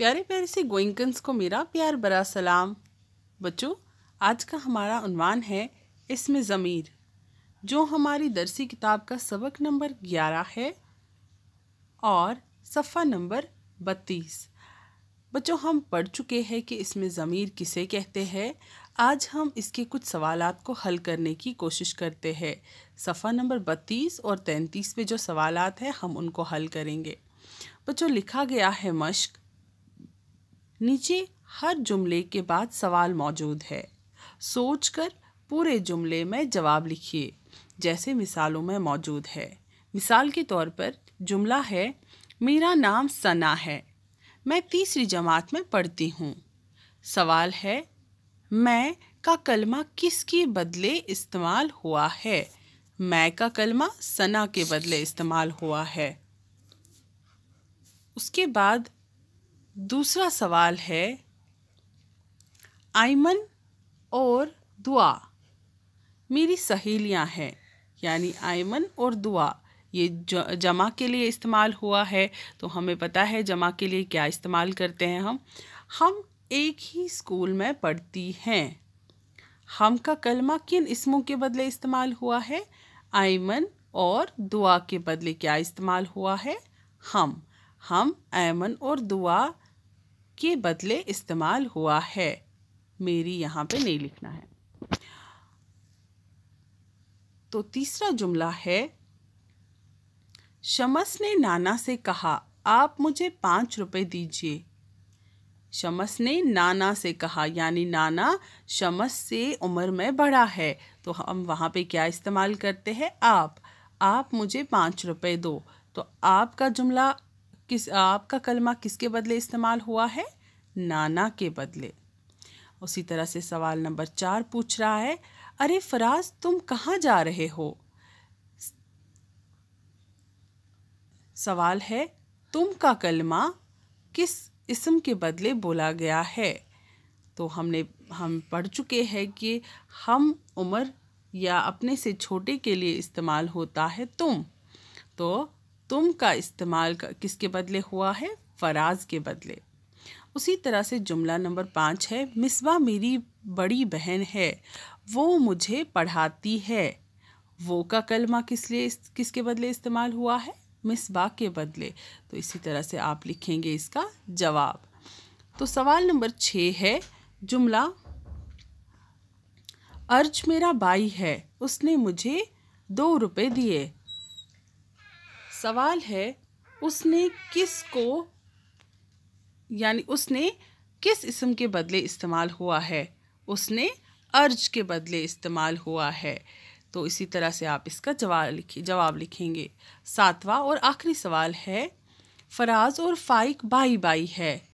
प्यारे प्यारे से गोइंकन्स को मेरा प्यार बरा सलाम बच्चों आज का हमारा उनवान है इसमें ज़मीर जो हमारी दरसी किताब का सबक नंबर ग्यारह है और सफ़ा नंबर बत्तीस बच्चों हम पढ़ चुके हैं कि इसमें ज़मीर किसे कहते हैं आज हम इसके कुछ सवाल को हल करने की कोशिश करते हैं सफ़ा नंबर बत्तीस और तैंतीस पे जो सवाल हैं हम उनको हल करेंगे बच्चों लिखा गया है मश्क नीचे हर जुमले के बाद सवाल मौजूद है सोचकर पूरे जुमले में जवाब लिखिए जैसे मिसालों में मौजूद है मिसाल के तौर पर जुमला है मेरा नाम सना है मैं तीसरी जमात में पढ़ती हूँ सवाल है मैं का कलमा किसके बदले इस्तेमाल हुआ है मैं का कलमा सना के बदले इस्तेमाल हुआ है उसके बाद दूसरा सवाल है आयमन और दुआ मेरी सहेलियां हैं यानी आयमन और दुआ ये जमा के लिए इस्तेमाल हुआ है तो हमें पता है जमा के लिए क्या इस्तेमाल करते हैं हम हम एक ही स्कूल में पढ़ती हैं हम का कलमा किन इसमों के बदले इस्तेमाल हुआ है आयमन और दुआ के बदले क्या इस्तेमाल हुआ है हम हम आयमन और दुआ के बदले इस्तेमाल हुआ है मेरी यहाँ पे नहीं लिखना है तो तीसरा जुमला है शमस ने नाना से कहा आप मुझे पाँच रुपये दीजिए शमस ने नाना से कहा यानी नाना शमस से उम्र में बड़ा है तो हम वहाँ पे क्या इस्तेमाल करते हैं आप आप मुझे पाँच रुपये दो तो आपका जुमला किस आपका कलमा किसके बदले इस्तेमाल हुआ है नाना के बदले उसी तरह से सवाल नंबर चार पूछ रहा है अरे फराज तुम कहाँ जा रहे हो सवाल है तुम का कलमा किस इसम के बदले बोला गया है तो हमने हम पढ़ चुके हैं कि हम उम्र या अपने से छोटे के लिए इस्तेमाल होता है तुम तो तुम का इस्तेमाल किसके बदले हुआ है फराज के बदले उसी तरह से जुमला नंबर पाँच है मिसबा मेरी बड़ी बहन है वो मुझे पढ़ाती है वो का कलमा किस लिए किसके बदले इस्तेमाल हुआ है मिसबा के बदले तो इसी तरह से आप लिखेंगे इसका जवाब तो सवाल नंबर छः है जुमला अर्ज मेरा बाई है उसने मुझे दो रुपए दिए सवाल है उसने किस को यानी उसने किस इसम के बदले इस्तेमाल हुआ है उसने अर्ज के बदले इस्तेमाल हुआ है तो इसी तरह से आप इसका जवाब लिखिए जवाब लिखेंगे सातवां और आखिरी सवाल है फराज और फाइक बाई बाई है